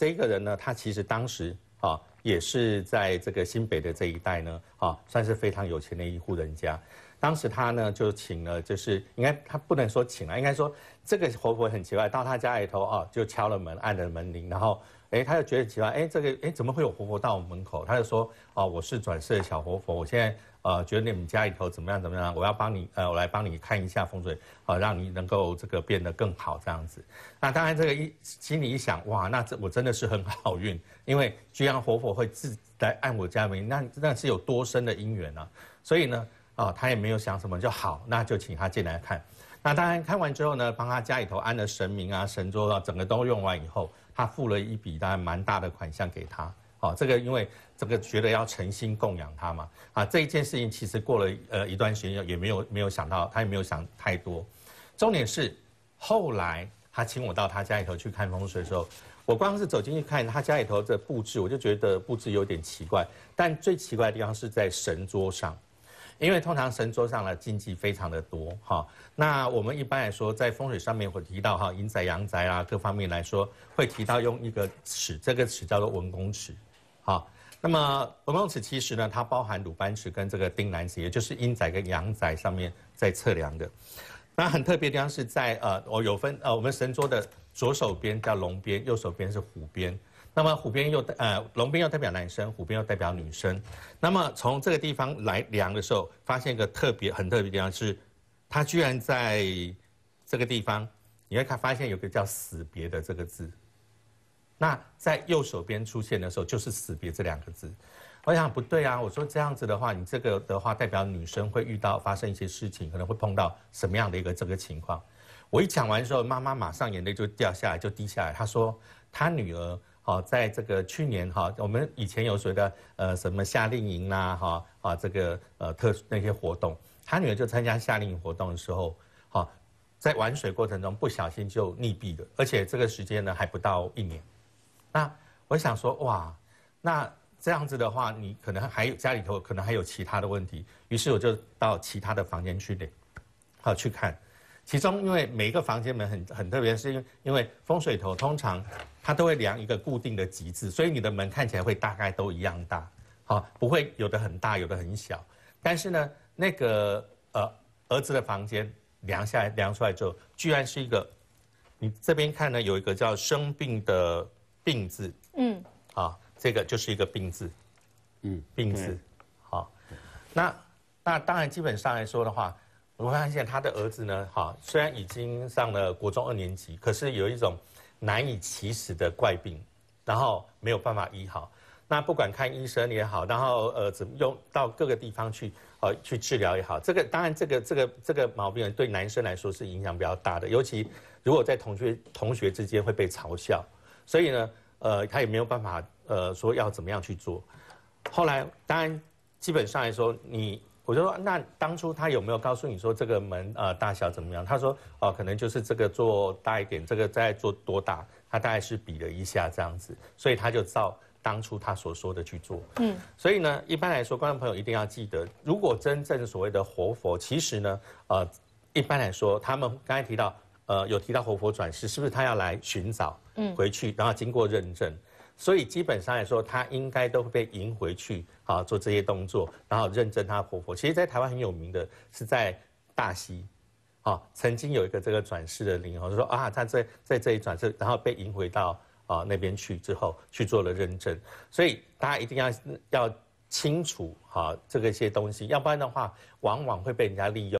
这一个人呢，他其实当时啊，也是在这个新北的这一带呢，啊，算是非常有钱的一户人家。当时他呢，就请了，就是应该他不能说请了，应该说这个活佛很奇怪，到他家里头啊，就敲了门，按了门铃，然后。哎，他就觉得奇怪，哎，这个哎，怎么会有活佛到我门口？他就说，哦，我是转世的小活佛，我现在呃，觉得你们家里头怎么样怎么样，我要帮你，呃，我来帮你看一下风水，好，让你能够这个变得更好这样子。那当然，这个一心里一想，哇，那这我真的是很好运，因为居然活佛会自来按我家门，那那是有多深的因缘啊！所以呢。啊，他也没有想什么就好，那就请他进来看。那当然看完之后呢，帮他家里头安了神明啊、神桌啊，整个都用完以后，他付了一笔大概蛮大的款项给他。哦，这个因为这个觉得要诚心供养他嘛。啊，这一件事情其实过了呃一段时间，也没有没有想到，他也没有想太多。重点是后来他请我到他家里头去看风水的时候，我光是走进去看他家里头的布置，我就觉得布置有点奇怪。但最奇怪的地方是在神桌上。因为通常神桌上的禁忌非常的多，哈。那我们一般来说在风水上面会提到哈阴宅阳宅啊，各方面来说会提到用一个尺，这个尺叫做文公尺，哈。那么文公尺其实呢，它包含鲁班尺跟这个丁兰尺，也就是阴宅跟阳宅上面在测量的。那很特别地方是在呃，我有分呃，我们神桌的左手边叫龙边，右手边是虎边。那么虎鞭又呃龙鞭又代表男生，虎鞭又代表女生。那么从这个地方来量的时候，发现一个特别很特别的地方是，他居然在这个地方，你会看发现有个叫“死别”的这个字。那在右手边出现的时候，就是“死别”这两个字。我想不对啊，我说这样子的话，你这个的话代表女生会遇到发生一些事情，可能会碰到什么样的一个这个情况。我一讲完之后，妈妈马上眼泪就掉下来，就滴下来。她说她女儿。哦，在这个去年哈，我们以前有谁的呃什么夏令营呐哈啊这个呃特那些活动，他女儿就参加夏令营活动的时候，好在玩水过程中不小心就溺毙了，而且这个时间呢还不到一年。那我想说哇，那这样子的话，你可能还有家里头可能还有其他的问题，于是我就到其他的房间去的，好去看。其中因为每一个房间门很很特别，是因为因为风水头通常。他都会量一个固定的字，所以你的门看起来会大概都一样大，好，不会有的很大，有的很小。但是呢，那个呃儿子的房间量下来量出来之后，居然是一个，你这边看呢有一个叫生病的病字，嗯，啊，这个就是一个病字，嗯，病字，好，那那当然基本上来说的话，我发现他的儿子呢，哈，虽然已经上了国中二年级，可是有一种。难以启齿的怪病，然后没有办法医好。那不管看医生也好，然后呃，怎么用到各个地方去呃去治疗也好，这个当然这个这个这个毛病对男生来说是影响比较大的，尤其如果在同学同学之间会被嘲笑，所以呢，呃，他也没有办法呃说要怎么样去做。后来当然基本上来说你。我就说那当初他有没有告诉你说这个门呃大小怎么样？他说哦可能就是这个做大一点，这个再做多大，他大概是比了一下这样子，所以他就照当初他所说的去做。嗯，所以呢一般来说，观众朋友一定要记得，如果真正所谓的活佛，其实呢呃一般来说他们刚才提到呃有提到活佛转世，是不是他要来寻找嗯，回去，然后经过认证？所以基本上来说，她应该都会被迎回去，啊，做这些动作，然后认证她婆婆。其实，在台湾很有名的是在大溪，啊，曾经有一个这个转世的灵，就说啊，她在在这里转世，然后被迎回到啊那边去之后，去做了认证。所以大家一定要要清楚哈这个一些东西，要不然的话，往往会被人家利用。